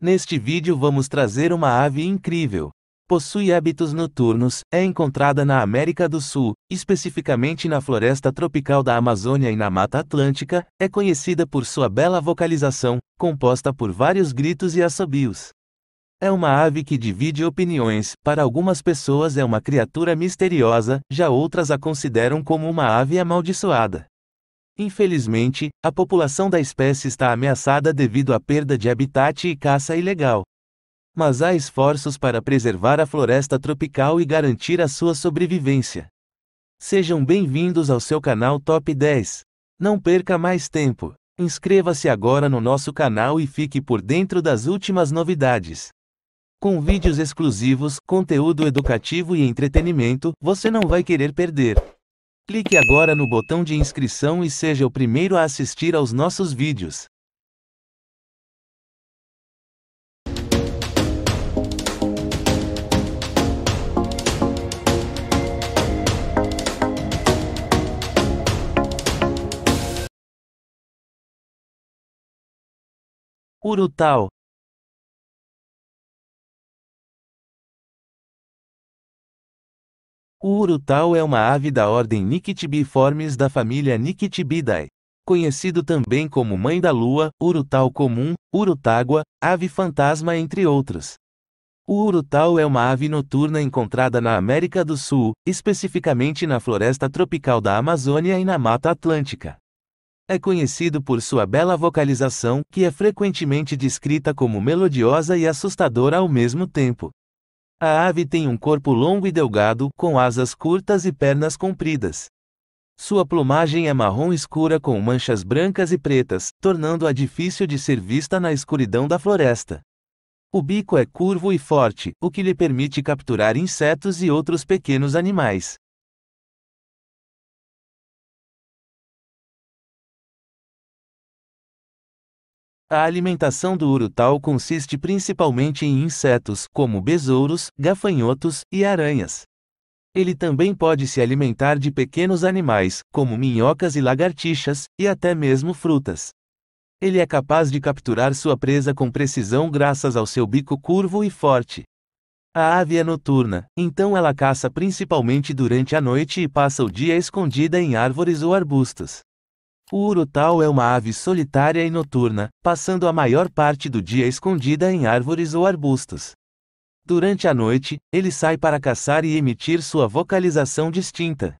Neste vídeo vamos trazer uma ave incrível. Possui hábitos noturnos, é encontrada na América do Sul, especificamente na floresta tropical da Amazônia e na Mata Atlântica, é conhecida por sua bela vocalização, composta por vários gritos e assobios. É uma ave que divide opiniões, para algumas pessoas é uma criatura misteriosa, já outras a consideram como uma ave amaldiçoada. Infelizmente, a população da espécie está ameaçada devido à perda de habitat e caça ilegal. Mas há esforços para preservar a floresta tropical e garantir a sua sobrevivência. Sejam bem-vindos ao seu canal Top 10. Não perca mais tempo. Inscreva-se agora no nosso canal e fique por dentro das últimas novidades. Com vídeos exclusivos, conteúdo educativo e entretenimento, você não vai querer perder. Clique agora no botão de inscrição e seja o primeiro a assistir aos nossos vídeos. Urutau, O urutau é uma ave da ordem Nictitibiformes da família Nictitibidae, conhecido também como mãe da lua, urutau comum, urutágua, ave fantasma entre outros. O urutau é uma ave noturna encontrada na América do Sul, especificamente na floresta tropical da Amazônia e na Mata Atlântica. É conhecido por sua bela vocalização, que é frequentemente descrita como melodiosa e assustadora ao mesmo tempo. A ave tem um corpo longo e delgado, com asas curtas e pernas compridas. Sua plumagem é marrom escura com manchas brancas e pretas, tornando-a difícil de ser vista na escuridão da floresta. O bico é curvo e forte, o que lhe permite capturar insetos e outros pequenos animais. A alimentação do urutau consiste principalmente em insetos, como besouros, gafanhotos e aranhas. Ele também pode se alimentar de pequenos animais, como minhocas e lagartixas, e até mesmo frutas. Ele é capaz de capturar sua presa com precisão graças ao seu bico curvo e forte. A ave é noturna, então ela caça principalmente durante a noite e passa o dia escondida em árvores ou arbustos. O urutau é uma ave solitária e noturna, passando a maior parte do dia escondida em árvores ou arbustos. Durante a noite, ele sai para caçar e emitir sua vocalização distinta.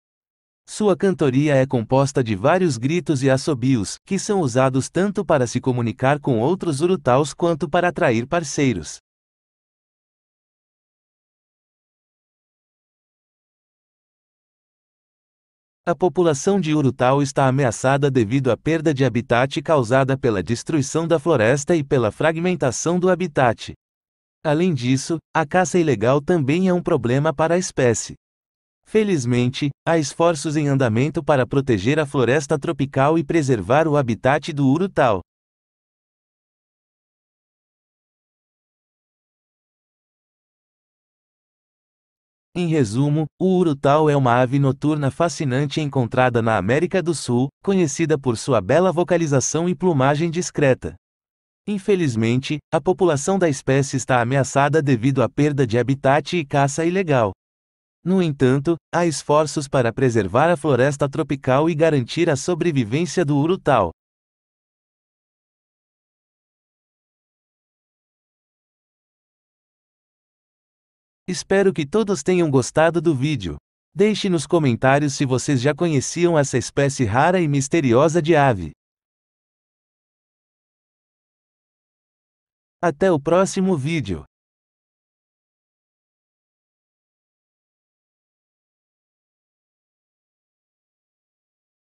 Sua cantoria é composta de vários gritos e assobios, que são usados tanto para se comunicar com outros urutaus quanto para atrair parceiros. A população de Urutau está ameaçada devido à perda de habitat causada pela destruição da floresta e pela fragmentação do habitat. Além disso, a caça ilegal também é um problema para a espécie. Felizmente, há esforços em andamento para proteger a floresta tropical e preservar o habitat do Urutau. Em resumo, o urutau é uma ave noturna fascinante encontrada na América do Sul, conhecida por sua bela vocalização e plumagem discreta. Infelizmente, a população da espécie está ameaçada devido à perda de habitat e caça ilegal. No entanto, há esforços para preservar a floresta tropical e garantir a sobrevivência do urutau. Espero que todos tenham gostado do vídeo. Deixe nos comentários se vocês já conheciam essa espécie rara e misteriosa de ave. Até o próximo vídeo.